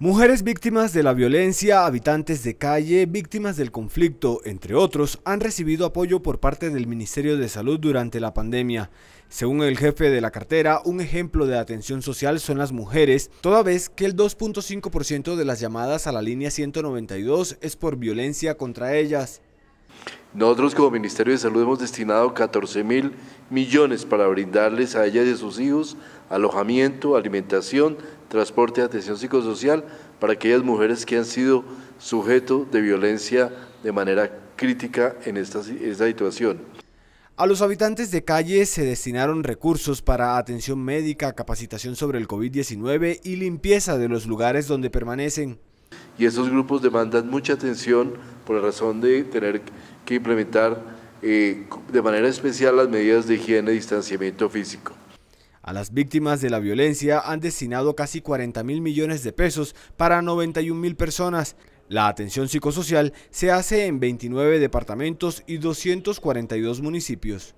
Mujeres víctimas de la violencia, habitantes de calle, víctimas del conflicto, entre otros, han recibido apoyo por parte del Ministerio de Salud durante la pandemia. Según el jefe de la cartera, un ejemplo de atención social son las mujeres, toda vez que el 2.5% de las llamadas a la línea 192 es por violencia contra ellas. Nosotros como Ministerio de Salud hemos destinado 14 mil millones para brindarles a ellas y a sus hijos alojamiento, alimentación, transporte, atención psicosocial para aquellas mujeres que han sido sujeto de violencia de manera crítica en esta, situación. A los habitantes de calles se destinaron recursos para atención médica, capacitación sobre el COVID-19 y limpieza de los lugares donde permanecen. Y esos grupos demandan mucha atención por la razón de tener que implementar eh, de manera especial las medidas de higiene y distanciamiento físico. A las víctimas de la violencia han destinado casi 40 mil millones de pesos para 91 mil personas. La atención psicosocial se hace en 29 departamentos y 242 municipios.